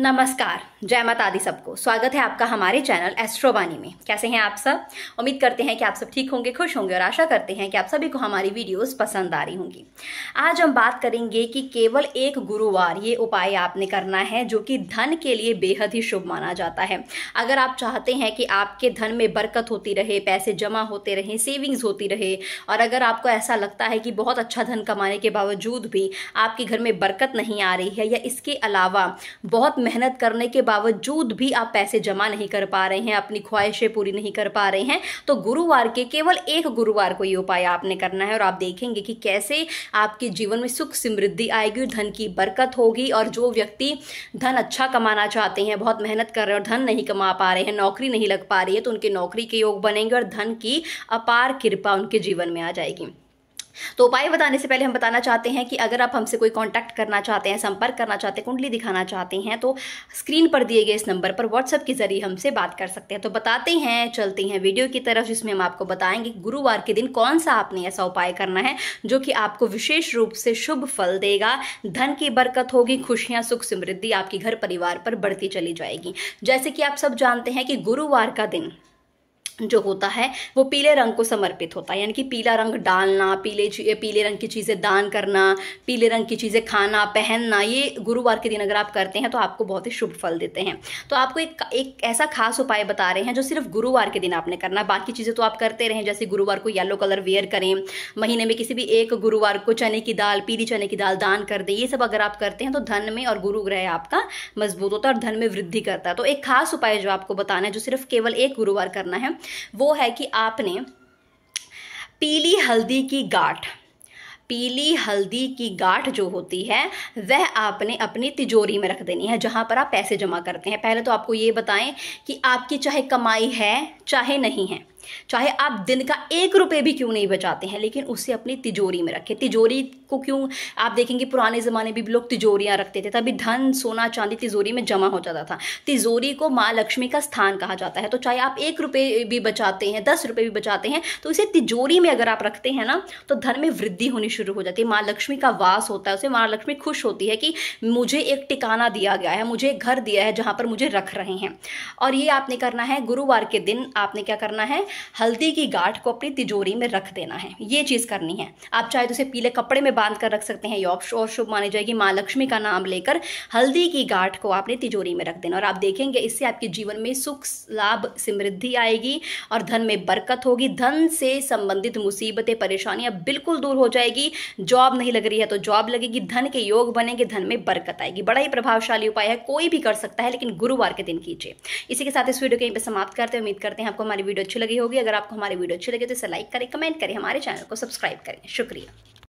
नमस्कार जय माता दी सबको स्वागत है आपका हमारे चैनल एस्ट्रोबानी में कैसे हैं आप सब उम्मीद करते हैं कि आप सब ठीक होंगे खुश होंगे और आशा करते हैं कि आप सभी को हमारी वीडियोस पसंद आ रही होंगी आज हम बात करेंगे कि केवल एक गुरुवार ये उपाय आपने करना है जो कि धन के लिए बेहद ही शुभ माना जाता है अगर आप चाहते हैं कि आपके धन में बरकत होती रहे पैसे जमा होते रहे सेविंग्स होती रहे और अगर आपको ऐसा लगता है कि बहुत अच्छा धन कमाने के बावजूद भी आपके घर में बरकत नहीं आ रही है या इसके अलावा बहुत मेहनत करने के बावजूद भी आप पैसे जमा नहीं कर पा रहे हैं अपनी ख्वाहिशें पूरी नहीं कर पा रहे हैं तो गुरुवार के केवल एक गुरुवार को ये उपाय आपने करना है और आप देखेंगे कि कैसे आपके जीवन में सुख समृद्धि आएगी धन की बरकत होगी और जो व्यक्ति धन अच्छा कमाना चाहते हैं बहुत मेहनत कर रहे हैं और धन नहीं कमा पा रहे हैं नौकरी नहीं लग पा रही है तो उनके नौकरी के योग बनेंगे और धन की अपार कृपा उनके जीवन में आ जाएगी तो उपाय बताने से पहले हम बताना चाहते हैं कि अगर आप हमसे कोई कांटेक्ट करना चाहते हैं संपर्क करना चाहते हैं कुंडली दिखाना चाहते हैं तो स्क्रीन पर दिए गए इस नंबर पर व्हाट्सएप के जरिए हमसे बात कर सकते हैं तो बताते हैं चलते हैं वीडियो की तरफ जिसमें हम आपको बताएंगे गुरुवार के दिन कौन सा आपने ऐसा उपाय करना है जो कि आपको विशेष रूप से शुभ फल देगा धन की बरकत होगी खुशियां सुख समृद्धि आपके घर परिवार पर बढ़ती चली जाएगी जैसे कि आप सब जानते हैं कि गुरुवार का दिन जो होता है वो पीले रंग को समर्पित होता है यानी कि पीला रंग डालना पीले पीले रंग की चीज़ें दान करना पीले रंग की चीज़ें खाना पहनना ये गुरुवार के दिन अगर आप करते हैं तो आपको बहुत ही शुभ फल देते हैं तो आपको एक एक ऐसा खास उपाय बता रहे हैं जो सिर्फ गुरुवार के दिन आपने करना बाकी चीज़ें तो आप करते रहें जैसे गुरुवार को येलो कलर वेयर करें महीने में किसी भी एक गुरुवार को चने की दाल पीली चने की दाल दान कर दें ये सब अगर आप करते हैं तो धन में और गुरु ग्रह आपका मजबूत होता है और धन में वृद्धि करता है तो एक खास उपाय जो आपको बताना है जो सिर्फ केवल एक गुरुवार करना है वो है कि आपने पीली हल्दी की गाठ पीली हल्दी की गाठ जो होती है वह आपने अपनी तिजोरी में रख देनी है जहाँ पर आप पैसे जमा करते हैं पहले तो आपको ये बताएं कि आपकी चाहे कमाई है चाहे नहीं है चाहे आप दिन का एक रुपये भी क्यों नहीं बचाते हैं लेकिन उसे अपनी तिजोरी में रखें तिजोरी को क्यों आप देखेंगे पुराने ज़माने में भी लोग तिजोरियां रखते थे तभी धन सोना चांदी तिजोरी में जमा हो जाता था तिजोरी को माँ लक्ष्मी का स्थान कहा जाता है तो चाहे आप एक रुपये भी बचाते हैं दस रुपये भी बचाते हैं तो इसे तिजोरी में अगर आप रखते हैं ना तो धन में वृद्धि होनी शुरू हो जाती है माँ लक्ष्मी का वास होता है उसे माँ लक्ष्मी खुश होती है कि मुझे एक टिकाना दिया गया है मुझे एक घर दिया है जहाँ पर मुझे रख रहे हैं और ये आपने करना है गुरुवार के दिन आपने क्या करना है हल्दी की गाठ को अपनी तिजोरी में रख देना है ये चीज़ करनी है आप चाहे तो उसे पीले कपड़े में बांध कर रख सकते हैं ये और शुभ मानी जाएगी माँ लक्ष्मी का नाम लेकर हल्दी की गांठ को आपने तिजोरी में रख देना और आप देखेंगे इससे आपके जीवन में सुख लाभ समृद्धि आएगी और धन में बरकत होगी धन से संबंधित मुसीबतें परेशानियां बिल्कुल दूर हो जाएगी जॉब नहीं लग रही है तो जॉब लगेगी धन के योग बनेंगे धन में बरकत आएगी बड़ा ही प्रभावशाली उपाय है कोई भी कर सकता है लेकिन गुरुवार के दिन कीजिए इसी के साथ इस वीडियो को यहीं पर समाप्त करते हैं उम्मीद करते हैं आपको हमारी वीडियो अच्छी लगी होगी अगर आपको हमारी वीडियो अच्छी लगी तो इसे लाइक करें कमेंट करें हमारे चैनल को सब्सक्राइब करें शुक्रिया